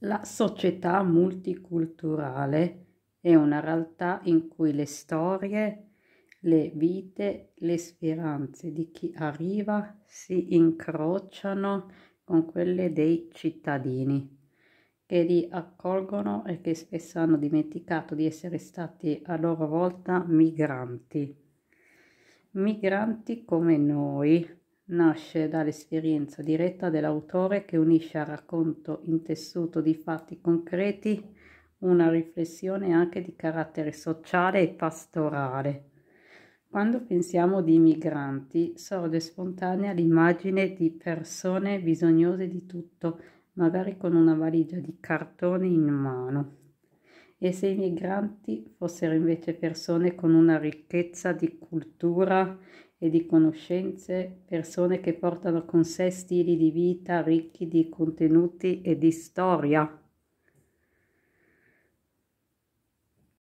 La società multiculturale è una realtà in cui le storie, le vite, le speranze di chi arriva si incrociano con quelle dei cittadini che li accolgono e che spesso hanno dimenticato di essere stati a loro volta migranti. Migranti come noi, nasce dall'esperienza diretta dell'autore che unisce al racconto intessuto di fatti concreti una riflessione anche di carattere sociale e pastorale. Quando pensiamo di migranti sorge spontanea l'immagine di persone bisognose di tutto, magari con una valigia di cartone in mano. E se i migranti fossero invece persone con una ricchezza di cultura e di conoscenze, persone che portano con sé stili di vita ricchi di contenuti e di storia.